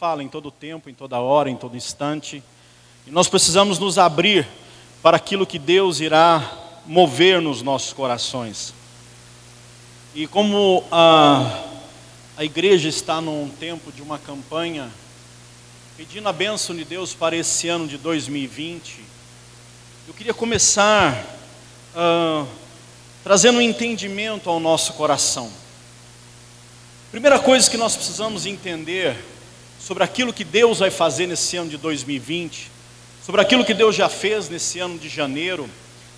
fala em todo tempo, em toda hora, em todo instante. E nós precisamos nos abrir para aquilo que Deus irá mover nos nossos corações. E como a, a igreja está num tempo de uma campanha, pedindo a bênção de Deus para esse ano de 2020, eu queria começar uh, trazendo um entendimento ao nosso coração. Primeira coisa que nós precisamos entender sobre aquilo que Deus vai fazer nesse ano de 2020, sobre aquilo que Deus já fez nesse ano de janeiro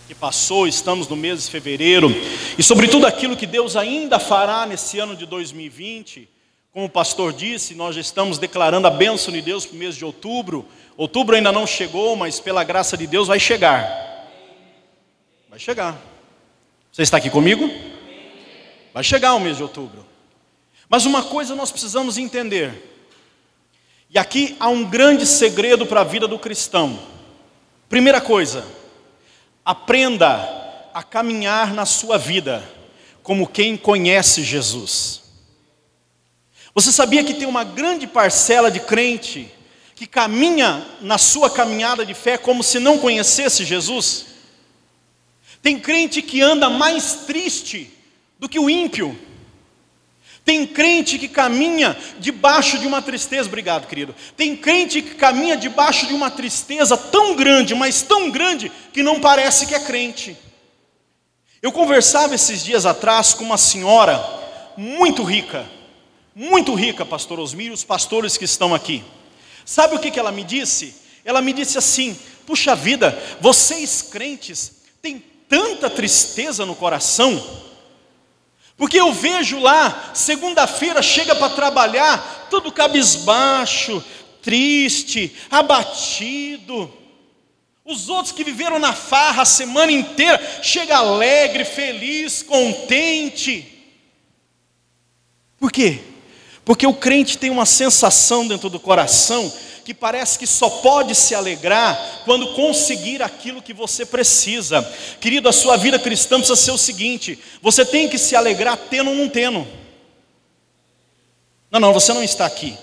que passou, estamos no mês de fevereiro, e sobre tudo aquilo que Deus ainda fará nesse ano de 2020. Como o pastor disse, nós já estamos declarando a bênção de Deus para o mês de outubro. Outubro ainda não chegou, mas pela graça de Deus vai chegar. Vai chegar. Você está aqui comigo? Vai chegar o mês de outubro. Mas uma coisa nós precisamos entender e aqui há um grande segredo para a vida do cristão. Primeira coisa, aprenda a caminhar na sua vida como quem conhece Jesus. Você sabia que tem uma grande parcela de crente que caminha na sua caminhada de fé como se não conhecesse Jesus? Tem crente que anda mais triste do que o ímpio. Tem crente que caminha debaixo de uma tristeza, obrigado, querido. Tem crente que caminha debaixo de uma tristeza tão grande, mas tão grande, que não parece que é crente. Eu conversava esses dias atrás com uma senhora muito rica, muito rica, pastor Osmir, os pastores que estão aqui. Sabe o que, que ela me disse? Ela me disse assim: Puxa vida, vocês crentes têm tanta tristeza no coração porque eu vejo lá, segunda-feira chega para trabalhar, todo cabisbaixo, triste, abatido. Os outros que viveram na farra a semana inteira, chega alegre, feliz, contente. Por quê? Porque o crente tem uma sensação dentro do coração que parece que só pode se alegrar quando conseguir aquilo que você precisa. Querido, a sua vida cristã precisa ser o seguinte: você tem que se alegrar tendo ou não tendo. Não, não, você não está aqui.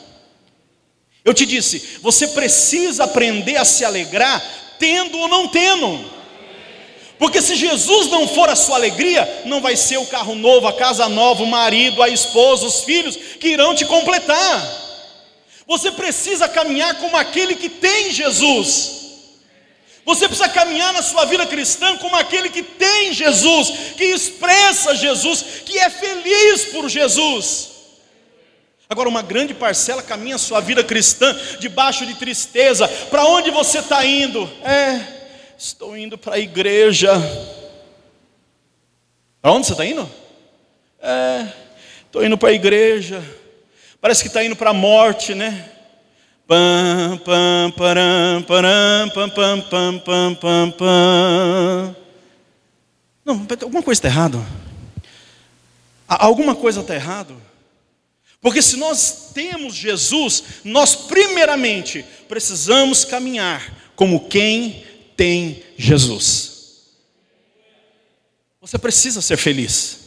Eu te disse, você precisa aprender a se alegrar tendo ou não tendo. Porque se Jesus não for a sua alegria, não vai ser o carro novo, a casa nova, o marido, a esposa, os filhos que irão te completar. Você precisa caminhar como aquele que tem Jesus. Você precisa caminhar na sua vida cristã como aquele que tem Jesus, que expressa Jesus, que é feliz por Jesus. Agora, uma grande parcela caminha a sua vida cristã debaixo de tristeza. Para onde você está indo? É, estou indo para a igreja. Para onde você está indo? É, estou indo para a igreja. Parece que está indo para a morte, né? Pam, pam, param, param, pam, pam, pam, pam, pam, pam. Não, alguma coisa está errada. Alguma coisa está errada. Porque se nós temos Jesus, nós primeiramente precisamos caminhar como quem tem Jesus. Você precisa ser feliz.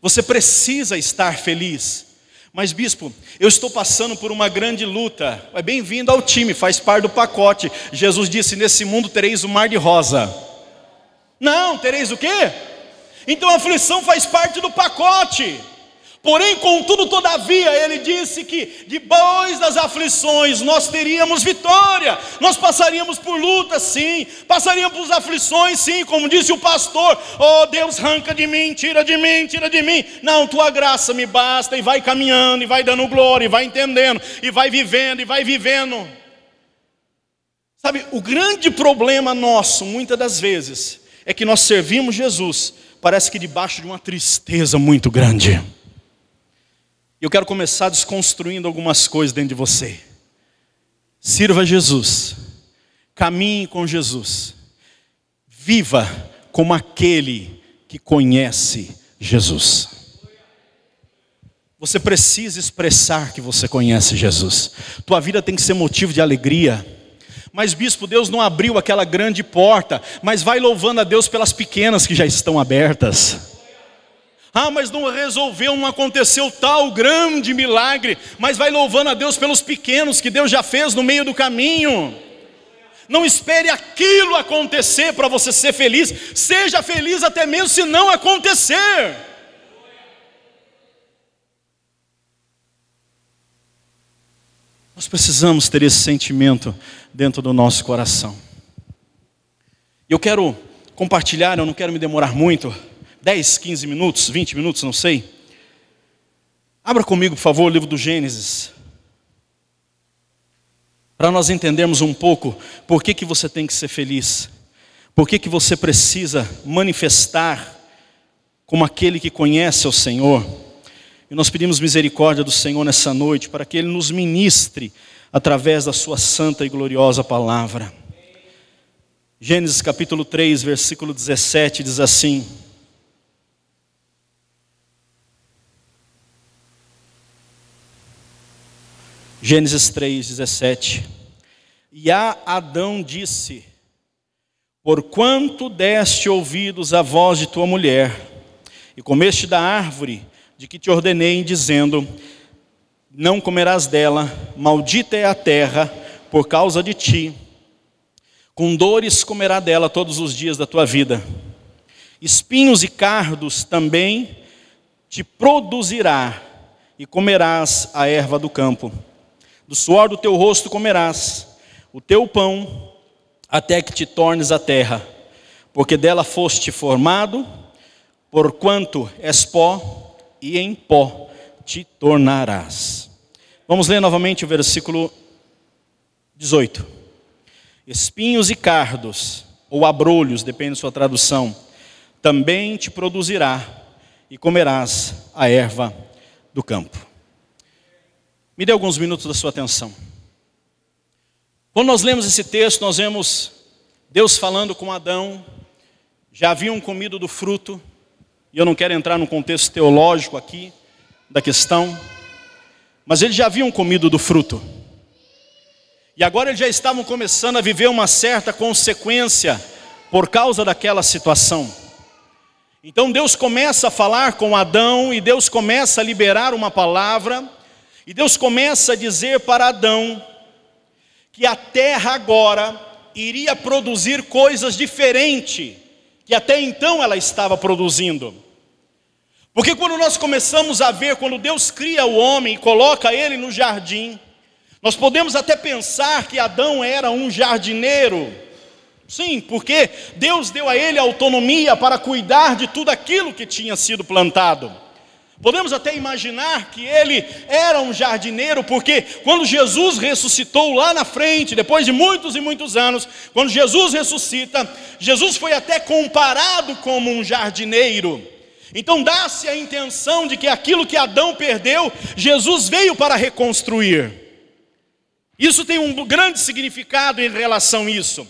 Você precisa estar feliz. Mas, bispo, eu estou passando por uma grande luta. É bem-vindo ao time, faz parte do pacote. Jesus disse: Nesse mundo tereis o mar de rosa. Não, tereis o quê? Então a aflição faz parte do pacote. Porém, contudo, todavia, ele disse que depois das aflições nós teríamos vitória, nós passaríamos por lutas, sim, passaríamos por aflições, sim, como disse o pastor: Oh Deus, arranca de mim, tira de mim, tira de mim. Não, tua graça me basta, e vai caminhando, e vai dando glória, e vai entendendo, e vai vivendo, e vai vivendo. Sabe, o grande problema nosso, muitas das vezes, é que nós servimos Jesus, parece que debaixo de uma tristeza muito grande. E eu quero começar desconstruindo algumas coisas dentro de você. Sirva Jesus. Caminhe com Jesus. Viva como aquele que conhece Jesus. Você precisa expressar que você conhece Jesus. Tua vida tem que ser motivo de alegria. Mas, bispo, Deus não abriu aquela grande porta, mas vai louvando a Deus pelas pequenas que já estão abertas. Ah, mas não resolveu, não aconteceu tal grande milagre, mas vai louvando a Deus pelos pequenos que Deus já fez no meio do caminho. Não espere aquilo acontecer para você ser feliz, seja feliz até mesmo se não acontecer. Nós precisamos ter esse sentimento dentro do nosso coração. Eu quero compartilhar, eu não quero me demorar muito 10, 15 minutos, 20 minutos, não sei. Abra comigo, por favor, o livro do Gênesis. Para nós entendermos um pouco por que, que você tem que ser feliz, por que, que você precisa manifestar como aquele que conhece o Senhor. E nós pedimos misericórdia do Senhor nessa noite, para que Ele nos ministre através da Sua santa e gloriosa palavra. Gênesis capítulo 3, versículo 17 diz assim: Gênesis 3, 17. E a Adão disse: Porquanto deste ouvidos à voz de tua mulher, e comeste da árvore de que te ordenei, dizendo: Não comerás dela, maldita é a terra por causa de ti. Com dores comerá dela todos os dias da tua vida. Espinhos e cardos também te produzirá, e comerás a erva do campo do suor do teu rosto comerás o teu pão, até que te tornes a terra, porque dela foste formado, porquanto és pó, e em pó te tornarás. Vamos ler novamente o versículo 18. Espinhos e cardos, ou abrolhos, depende da sua tradução, também te produzirá, e comerás a erva do campo. Me dê alguns minutos da sua atenção. Quando nós lemos esse texto, nós vemos Deus falando com Adão, já haviam comido do fruto, e eu não quero entrar no contexto teológico aqui da questão, mas eles já haviam comido do fruto. E agora eles já estavam começando a viver uma certa consequência por causa daquela situação. Então Deus começa a falar com Adão e Deus começa a liberar uma palavra e Deus começa a dizer para Adão que a terra agora iria produzir coisas diferentes que até então ela estava produzindo. Porque quando nós começamos a ver, quando Deus cria o homem e coloca ele no jardim, nós podemos até pensar que Adão era um jardineiro. Sim, porque Deus deu a ele autonomia para cuidar de tudo aquilo que tinha sido plantado. Podemos até imaginar que ele era um jardineiro, porque quando Jesus ressuscitou lá na frente, depois de muitos e muitos anos, quando Jesus ressuscita, Jesus foi até comparado como um jardineiro. Então dá-se a intenção de que aquilo que Adão perdeu, Jesus veio para reconstruir. Isso tem um grande significado em relação a isso.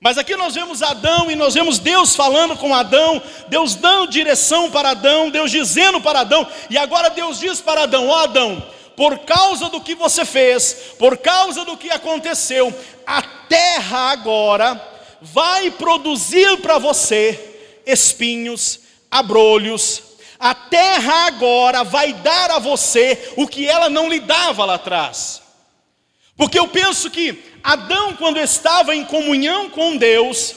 Mas aqui nós vemos Adão e nós vemos Deus falando com Adão, Deus dando direção para Adão, Deus dizendo para Adão, e agora Deus diz para Adão: Ó oh Adão, por causa do que você fez, por causa do que aconteceu, a terra agora vai produzir para você espinhos, abrolhos, a terra agora vai dar a você o que ela não lhe dava lá atrás. Porque eu penso que Adão, quando estava em comunhão com Deus,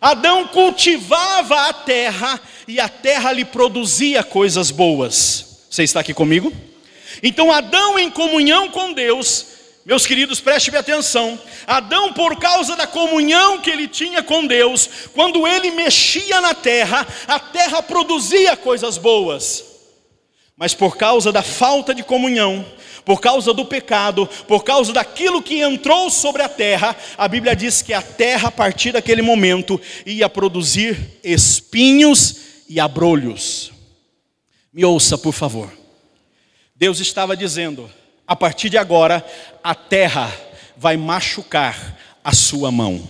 Adão cultivava a terra e a terra lhe produzia coisas boas. Você está aqui comigo? Então, Adão, em comunhão com Deus, meus queridos, prestem atenção. Adão, por causa da comunhão que ele tinha com Deus, quando ele mexia na terra, a terra produzia coisas boas mas por causa da falta de comunhão, por causa do pecado, por causa daquilo que entrou sobre a terra, a Bíblia diz que a terra, a partir daquele momento, ia produzir espinhos e abrolhos. Me ouça, por favor. Deus estava dizendo: a partir de agora, a terra vai machucar a sua mão.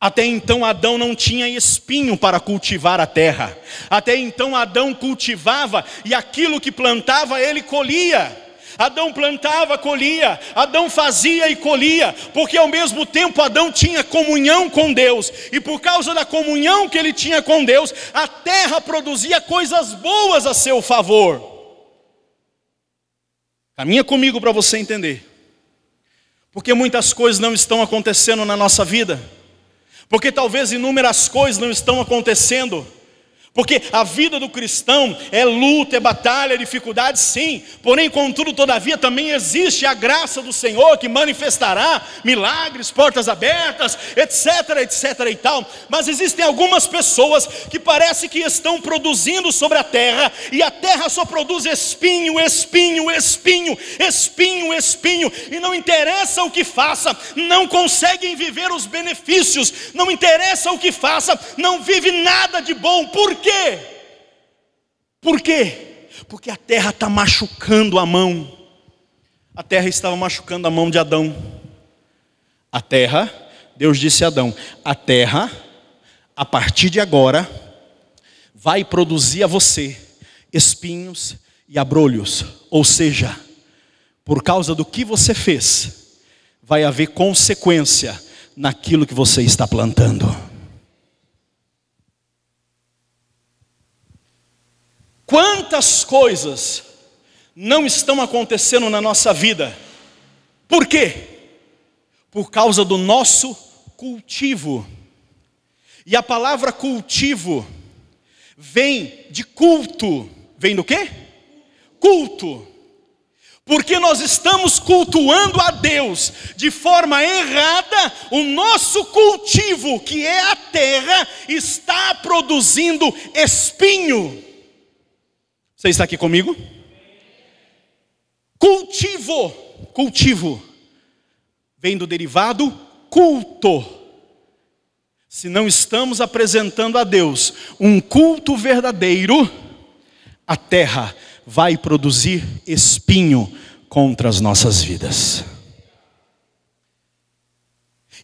Até então Adão não tinha espinho para cultivar a terra. Até então Adão cultivava e aquilo que plantava ele colhia. Adão plantava, colhia, Adão fazia e colhia, porque ao mesmo tempo Adão tinha comunhão com Deus, e por causa da comunhão que ele tinha com Deus, a terra produzia coisas boas a seu favor. Caminha comigo para você entender, porque muitas coisas não estão acontecendo na nossa vida porque talvez inúmeras coisas não estão acontecendo porque a vida do cristão é luta, é batalha, é dificuldade, sim. Porém, contudo, todavia, também existe a graça do Senhor que manifestará milagres, portas abertas, etc, etc e tal. Mas existem algumas pessoas que parece que estão produzindo sobre a terra e a terra só produz espinho, espinho, espinho, espinho, espinho. E não interessa o que faça, não conseguem viver os benefícios. Não interessa o que faça, não vive nada de bom. Por quê? quê? Por quê? Porque a terra está machucando a mão. A terra estava machucando a mão de Adão. A terra, Deus disse a Adão: a terra, a partir de agora, vai produzir a você espinhos e abrolhos. Ou seja, por causa do que você fez, vai haver consequência naquilo que você está plantando. Quantas coisas não estão acontecendo na nossa vida? Por quê? Por causa do nosso cultivo. E a palavra cultivo vem de culto. Vem do quê? Culto. Porque nós estamos cultuando a Deus de forma errada, o nosso cultivo, que é a terra, está produzindo espinho. Você está aqui comigo? Cultivo, cultivo, vem do derivado culto. Se não estamos apresentando a Deus um culto verdadeiro, a terra vai produzir espinho contra as nossas vidas.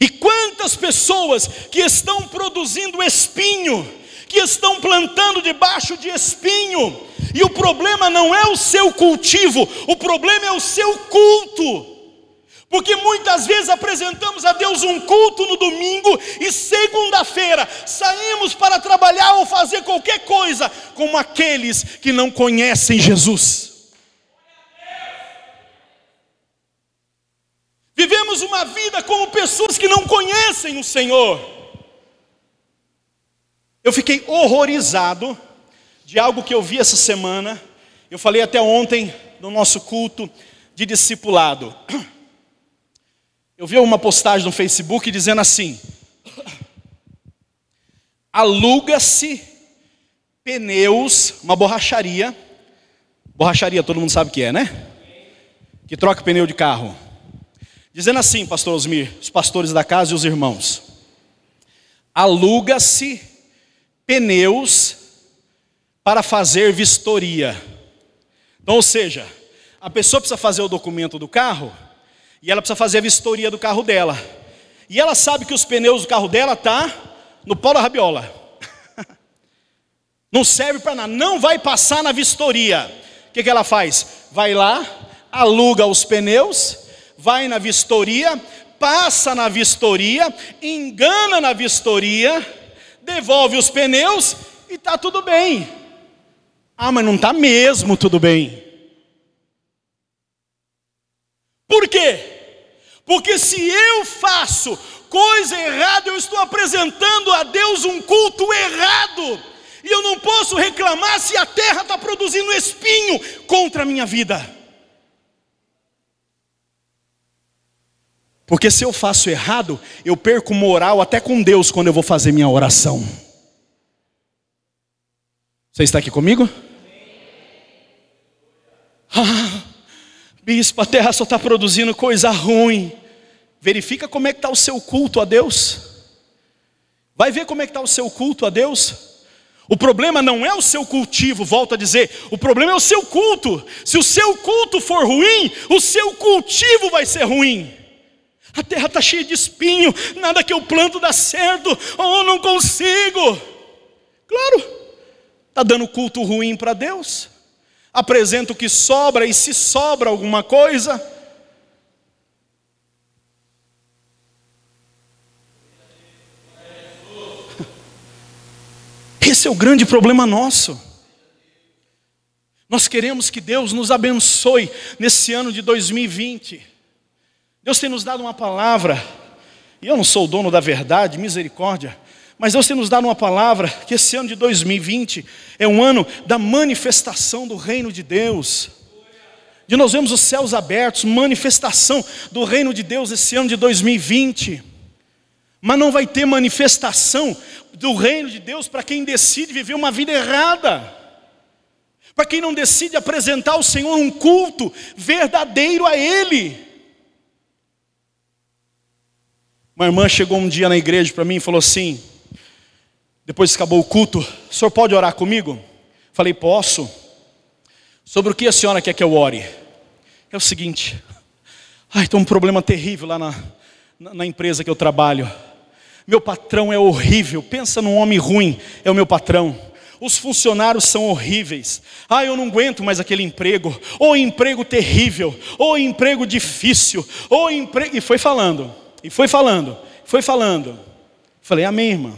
E quantas pessoas que estão produzindo espinho, que estão plantando debaixo de espinho, e o problema não é o seu cultivo, o problema é o seu culto. Porque muitas vezes apresentamos a Deus um culto no domingo e segunda-feira saímos para trabalhar ou fazer qualquer coisa, como aqueles que não conhecem Jesus. Vivemos uma vida como pessoas que não conhecem o Senhor. Eu fiquei horrorizado de algo que eu vi essa semana. Eu falei até ontem no nosso culto de discipulado. Eu vi uma postagem no Facebook dizendo assim: aluga-se pneus, uma borracharia. Borracharia, todo mundo sabe o que é, né? Que troca pneu de carro. Dizendo assim, pastor Osmir, os pastores da casa e os irmãos: aluga-se pneus para fazer vistoria. Então, ou seja, a pessoa precisa fazer o documento do carro e ela precisa fazer a vistoria do carro dela. E ela sabe que os pneus do carro dela tá no pau da rabiola. Não serve para nada, não vai passar na vistoria. O que, que ela faz? Vai lá, aluga os pneus, vai na vistoria, passa na vistoria, engana na vistoria devolve os pneus e está tudo bem. Ah, mas não está mesmo tudo bem. Por quê? Porque se eu faço coisa errada, eu estou apresentando a Deus um culto errado. E eu não posso reclamar se a terra está produzindo espinho contra a minha vida. Porque se eu faço errado, eu perco moral até com Deus quando eu vou fazer minha oração. Você está aqui comigo? Ah, bispo, a terra só está produzindo coisa ruim. Verifica como é que está o seu culto a Deus. Vai ver como é que está o seu culto a Deus. O problema não é o seu cultivo, volto a dizer, o problema é o seu culto. Se o seu culto for ruim, o seu cultivo vai ser ruim. A terra está cheia de espinho, nada que eu planto dá certo, ou oh, não consigo. Claro, está dando culto ruim para Deus, apresenta o que sobra, e se sobra alguma coisa, Esse é o grande problema nosso. Nós queremos que Deus nos abençoe nesse ano de 2020. Deus tem nos dado uma palavra, e eu não sou o dono da verdade, misericórdia, mas Deus tem nos dado uma palavra que esse ano de 2020 é um ano da manifestação do reino de Deus. De nós vemos os céus abertos, manifestação do reino de Deus esse ano de 2020. Mas não vai ter manifestação do reino de Deus para quem decide viver uma vida errada. Para quem não decide apresentar ao Senhor um culto verdadeiro a Ele. Uma irmã chegou um dia na igreja para mim e falou assim: depois acabou o culto, o senhor pode orar comigo? Falei, posso. Sobre o que a senhora quer que eu ore? É o seguinte, ai, tem um problema terrível lá na, na, na empresa que eu trabalho. Meu patrão é horrível, pensa num homem ruim, é o meu patrão os funcionários são horríveis. Ah, eu não aguento mais aquele emprego. Ou emprego terrível, ou emprego difícil, ou emprego. E foi falando. E foi falando, foi falando. Falei, amém, irmã.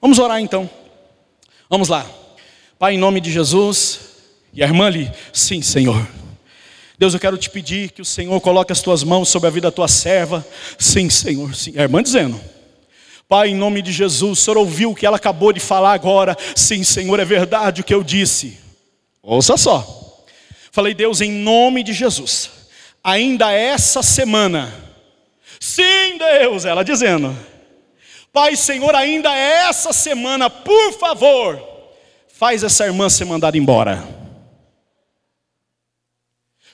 Vamos orar então. Vamos lá. Pai, em nome de Jesus. E a irmã ali, sim, Senhor. Deus, eu quero te pedir que o Senhor coloque as tuas mãos sobre a vida da tua serva. Sim, Senhor. Sim. A irmã dizendo. Pai, em nome de Jesus, o Senhor ouviu o que ela acabou de falar agora. Sim, Senhor, é verdade o que eu disse. Ouça só. Falei, Deus, em nome de Jesus, ainda essa semana, Sim, Deus, ela dizendo. Pai, Senhor, ainda essa semana, por favor, faz essa irmã ser mandada embora.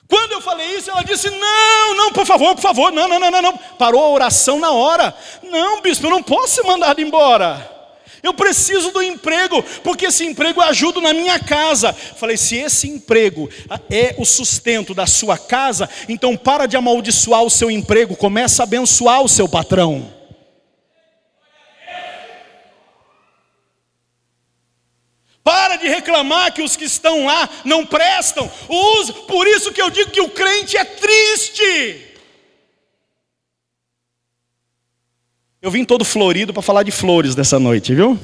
Quando eu falei isso, ela disse: Não, não, por favor, por favor, não, não, não, não, não. Parou a oração na hora. Não, bispo, eu não posso ser mandado embora. Eu preciso do emprego, porque esse emprego ajuda na minha casa. Falei: se esse emprego é o sustento da sua casa, então para de amaldiçoar o seu emprego, começa a abençoar o seu patrão. Para de reclamar que os que estão lá não prestam. Por isso que eu digo que o crente é triste. Eu vim todo florido para falar de flores dessa noite, viu?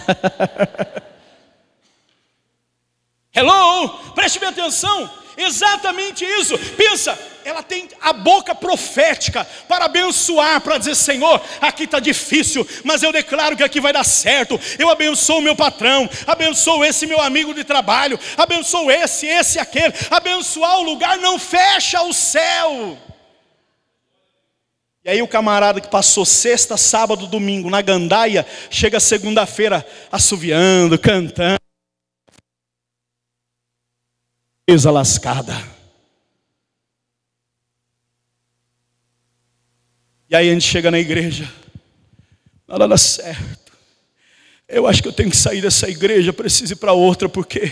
Hello, preste bem atenção. Exatamente isso. Pensa, ela tem a boca profética para abençoar, para dizer: Senhor, aqui está difícil, mas eu declaro que aqui vai dar certo. Eu abençoo o meu patrão, abençoo esse meu amigo de trabalho, abençoo esse, esse, aquele. Abençoar o lugar não fecha o céu. E aí o camarada que passou sexta, sábado, domingo na gandaia, chega segunda-feira assoviando, cantando. Mesa lascada. E aí a gente chega na igreja. Nada dá certo. Eu acho que eu tenho que sair dessa igreja, preciso ir para outra, porque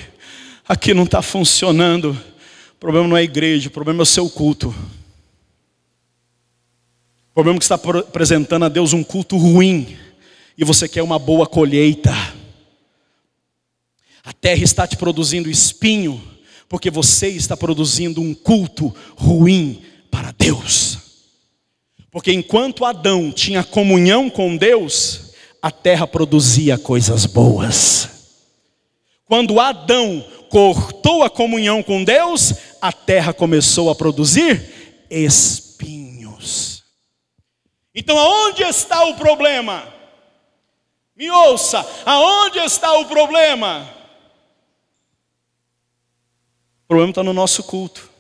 aqui não está funcionando. O problema não é a igreja, o problema é o seu culto. O problema é que você está apresentando a Deus um culto ruim e você quer uma boa colheita. A terra está te produzindo espinho, porque você está produzindo um culto ruim para Deus. Porque enquanto Adão tinha comunhão com Deus, a terra produzia coisas boas. Quando Adão cortou a comunhão com Deus, a terra começou a produzir espinhos. Então, aonde está o problema? Me ouça, aonde está o problema? O problema está no nosso culto.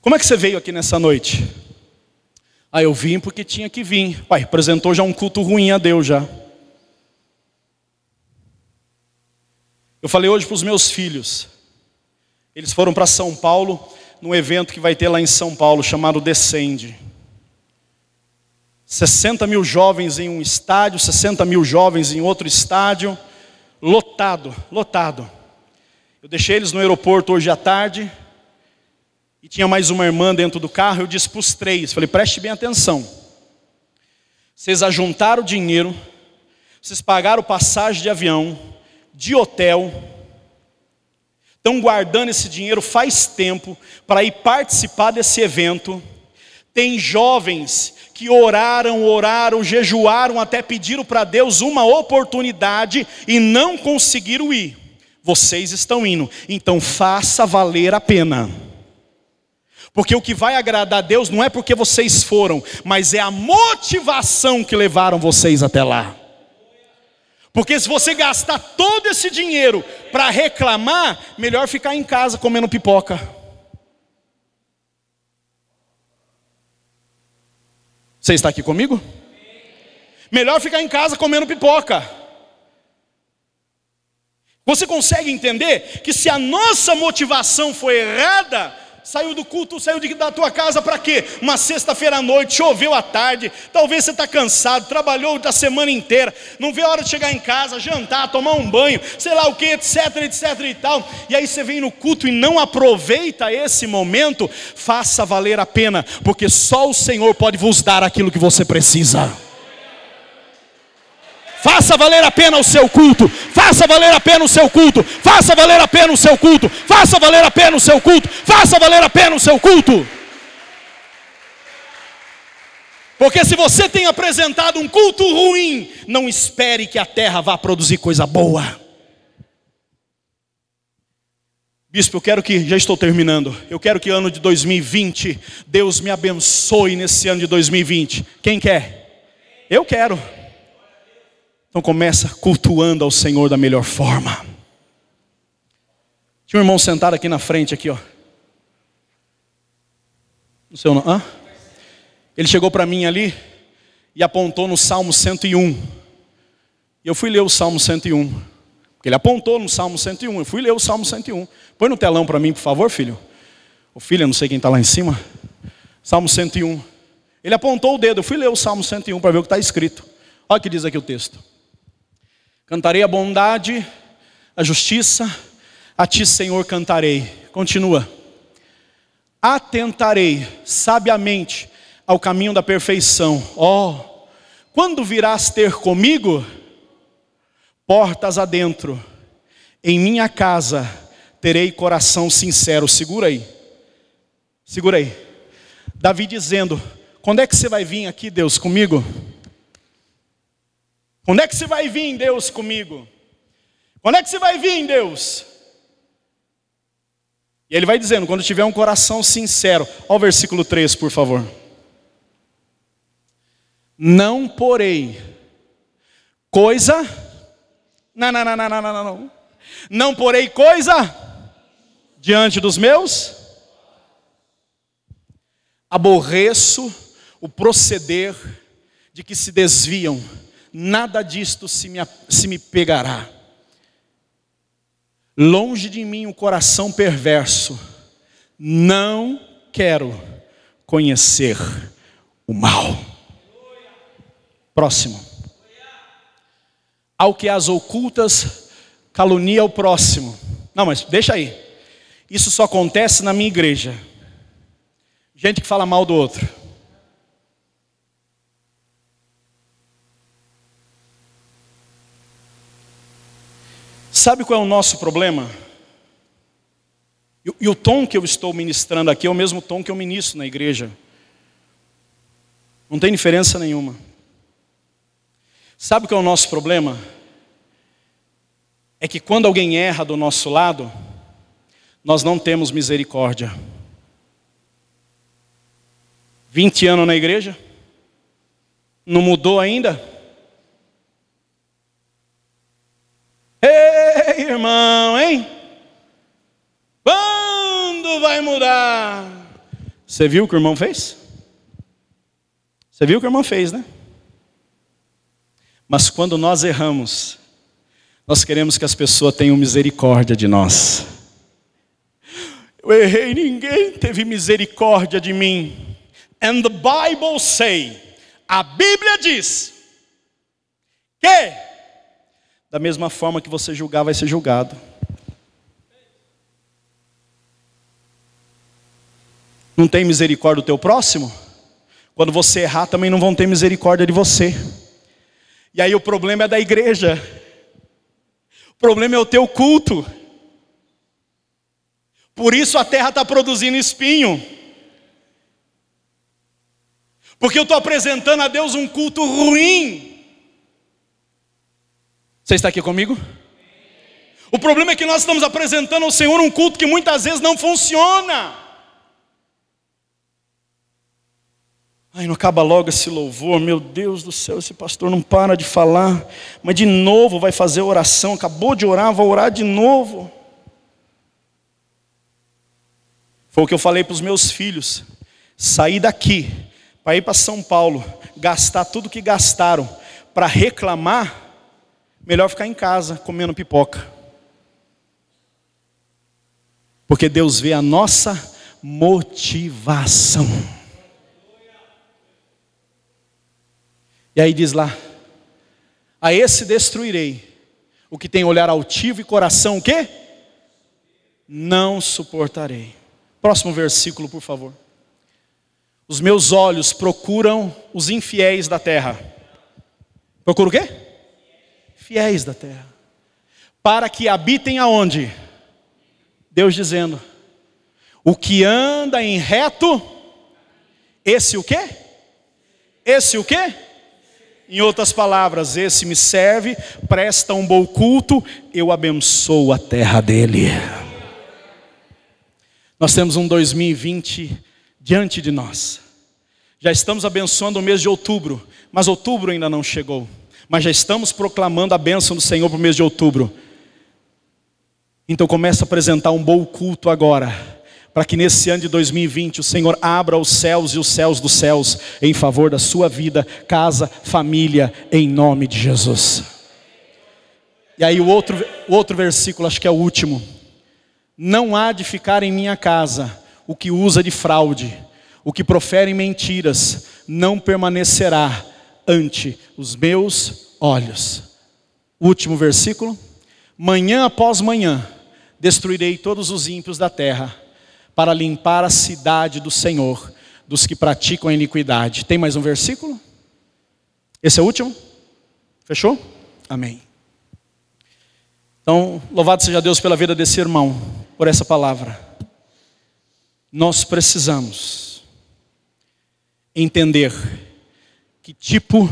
Como é que você veio aqui nessa noite? Ah, eu vim porque tinha que vir. Uai, apresentou já um culto ruim a Deus já. Eu falei hoje para os meus filhos. Eles foram para São Paulo num evento que vai ter lá em São Paulo, chamado Descende. 60 mil jovens em um estádio, 60 mil jovens em outro estádio, lotado, lotado. Eu deixei eles no aeroporto hoje à tarde, e tinha mais uma irmã dentro do carro, eu disse para os três, falei, preste bem atenção. Vocês ajuntaram dinheiro, vocês pagaram passagem de avião, de hotel, estão guardando esse dinheiro faz tempo para ir participar desse evento. Tem jovens que oraram, oraram, jejuaram, até pediram para Deus uma oportunidade e não conseguiram ir. Vocês estão indo, então faça valer a pena. Porque o que vai agradar a Deus não é porque vocês foram, mas é a motivação que levaram vocês até lá. Porque se você gastar todo esse dinheiro para reclamar, melhor ficar em casa comendo pipoca. Você está aqui comigo? Melhor ficar em casa comendo pipoca. Você consegue entender que se a nossa motivação foi errada, Saiu do culto, saiu de, da tua casa para quê? Uma sexta-feira à noite, choveu à tarde, talvez você está cansado, trabalhou a semana inteira, não vê a hora de chegar em casa, jantar, tomar um banho, sei lá o que, etc, etc e tal. E aí você vem no culto e não aproveita esse momento, faça valer a pena, porque só o Senhor pode vos dar aquilo que você precisa. Faça valer a pena o seu culto. Faça valer a pena o seu culto. Faça valer a pena o seu culto. Faça valer a pena o seu culto. Faça valer a pena o seu culto. Porque se você tem apresentado um culto ruim, não espere que a terra vá produzir coisa boa. Bispo, eu quero que, já estou terminando, eu quero que ano de 2020, Deus me abençoe nesse ano de 2020. Quem quer? Eu quero. Então começa cultuando ao Senhor da melhor forma. Tinha um irmão sentado aqui na frente, aqui, ó. Não sei o nome. Hã? Ele chegou para mim ali e apontou no Salmo 101. E eu fui ler o Salmo 101. Porque ele apontou no Salmo 101. Eu fui ler o Salmo 101. Põe no telão para mim, por favor, filho. O filho, eu não sei quem está lá em cima. Salmo 101. Ele apontou o dedo. Eu fui ler o Salmo 101 para ver o que está escrito. Olha o que diz aqui o texto. Cantarei a bondade, a justiça, a ti, Senhor, cantarei. Continua. Atentarei sabiamente ao caminho da perfeição. Oh, quando virás ter comigo, portas adentro, em minha casa terei coração sincero. Segura aí, segura aí. Davi dizendo: Quando é que você vai vir aqui, Deus, comigo? Quando é que você vai vir, Deus, comigo? Quando é que você vai vir, Deus? E ele vai dizendo: quando tiver um coração sincero, olha o versículo 3, por favor. Não porei coisa. Não, não, não, não, não, não, não. Não porei coisa diante dos meus. Aborreço o proceder de que se desviam nada disto se me, se me pegará. Longe de mim o coração perverso, não quero conhecer o mal. Próximo. Ao que as ocultas calunia o próximo. Não, mas deixa aí. Isso só acontece na minha igreja. Gente que fala mal do outro. Sabe qual é o nosso problema? E, o tom que eu estou ministrando aqui é o mesmo tom que eu ministro na igreja. Não tem diferença nenhuma. Sabe qual é o nosso problema? É que quando alguém erra do nosso lado, nós não temos misericórdia. 20 anos na igreja? Não mudou ainda? irmão, hein? Quando vai mudar? Você viu o que o irmão fez? Você viu o que o irmão fez, né? Mas quando nós erramos, nós queremos que as pessoas tenham misericórdia de nós. Eu errei, ninguém teve misericórdia de mim. And the Bible say, a Bíblia diz que da mesma forma que você julgar, vai ser julgado. Não tem misericórdia do teu próximo? Quando você errar, também não vão ter misericórdia de você. E aí o problema é da igreja. O problema é o teu culto. Por isso a terra está produzindo espinho. Porque eu estou apresentando a Deus um culto ruim. Você está aqui comigo? O problema é que nós estamos apresentando ao Senhor um culto que muitas vezes não funciona. Ai, não acaba logo esse louvor, meu Deus do céu, esse pastor não para de falar, mas de novo vai fazer oração, acabou de orar, vai orar de novo. Foi o que eu falei para os meus filhos: sair daqui para ir para São Paulo, gastar tudo que gastaram para reclamar melhor ficar em casa comendo pipoca. Porque Deus vê a nossa motivação. E aí diz lá: A esse destruirei o que tem olhar altivo e coração o quê? Não suportarei. Próximo versículo, por favor. Os meus olhos procuram os infiéis da terra. Procura o quê? fiéis da terra, para que habitem aonde? Deus dizendo: o que anda em reto, esse o quê? Esse o quê? Em outras palavras, esse me serve, presta um bom culto, eu abençoo a terra dele. Nós temos um 2020 diante de nós. Já estamos abençoando o mês de outubro, mas outubro ainda não chegou mas já estamos proclamando a bênção do Senhor para o mês de outubro. Então começa a apresentar um bom culto agora, para que nesse ano de 2020 o Senhor abra os céus e os céus dos céus em favor da sua vida, casa, família, em nome de Jesus. E aí o outro, o outro versículo, acho que é o último. Não há de ficar em minha casa o que usa de fraude, o que profere mentiras, não permanecerá ante os meus olhos. Último versículo. Manhã após manhã destruirei todos os ímpios da terra, para limpar a cidade do Senhor dos que praticam a iniquidade. Tem mais um versículo? Esse é o último? Fechou? Amém. Então, louvado seja Deus pela vida desse irmão, por essa palavra. Nós precisamos entender que tipo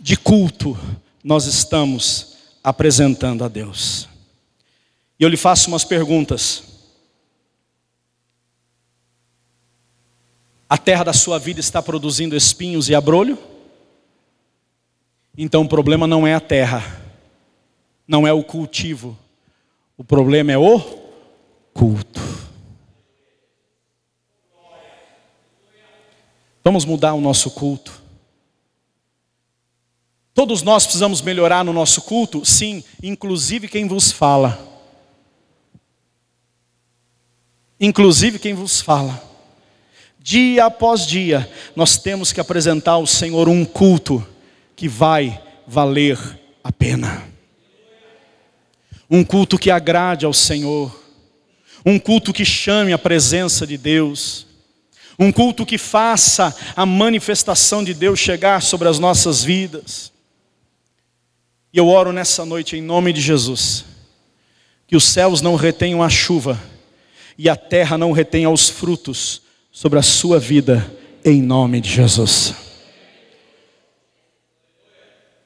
de culto nós estamos apresentando a Deus. E eu lhe faço umas perguntas. A terra da sua vida está produzindo espinhos e abrolho? Então o problema não é a terra, não é o cultivo, o problema é o culto. Vamos mudar o nosso culto. Todos nós precisamos melhorar no nosso culto? Sim, inclusive quem vos fala. Inclusive quem vos fala. Dia após dia, nós temos que apresentar ao Senhor um culto que vai valer a pena. Um culto que agrade ao Senhor. Um culto que chame a presença de Deus. Um culto que faça a manifestação de Deus chegar sobre as nossas vidas e eu oro nessa noite em nome de Jesus. Que os céus não retenham a chuva e a terra não retenha os frutos sobre a sua vida, em nome de Jesus.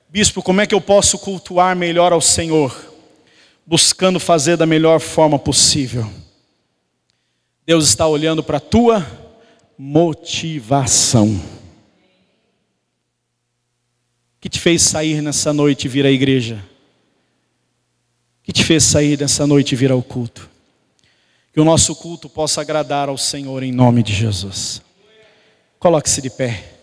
Bispo, como é que eu posso cultuar melhor ao Senhor? Buscando fazer da melhor forma possível. Deus está olhando para a tua motivação que te fez sair nessa noite e vir à igreja? Que te fez sair nessa noite e vir ao culto? Que o nosso culto possa agradar ao Senhor em nome de Jesus. Coloque-se de pé.